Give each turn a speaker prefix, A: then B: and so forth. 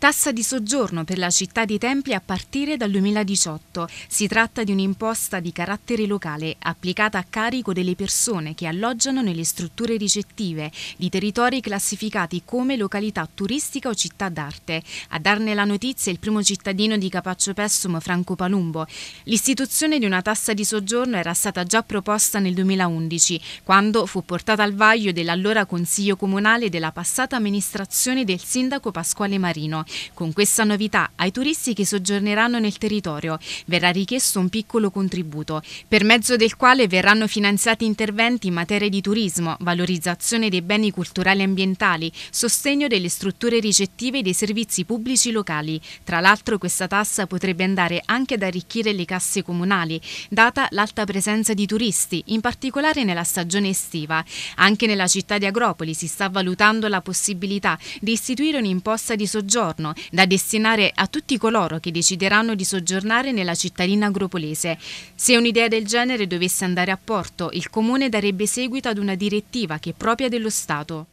A: Tassa di soggiorno per la città di Templi a partire dal 2018. Si tratta di un'imposta di carattere locale applicata a carico delle persone che alloggiano nelle strutture ricettive di territori classificati come località turistica o città d'arte. A darne la notizia il primo cittadino di Capaccio Pessum, Franco Palumbo. L'istituzione di una tassa di soggiorno era stata già proposta nel 2011, quando fu portata al vaglio dell'allora Consiglio Comunale della passata amministrazione del sindaco Pasquale Marino con questa novità ai turisti che soggiorneranno nel territorio verrà richiesto un piccolo contributo, per mezzo del quale verranno finanziati interventi in materia di turismo, valorizzazione dei beni culturali e ambientali, sostegno delle strutture ricettive e dei servizi pubblici locali. Tra l'altro questa tassa potrebbe andare anche ad arricchire le casse comunali, data l'alta presenza di turisti, in particolare nella stagione estiva. Anche nella città di Agropoli si sta valutando la possibilità di istituire un'imposta di soggiorno interno da destinare a tutti coloro che decideranno di soggiornare nella cittadina agropolese. Se un'idea del genere dovesse andare a porto, il Comune darebbe seguito ad una direttiva che è propria dello Stato.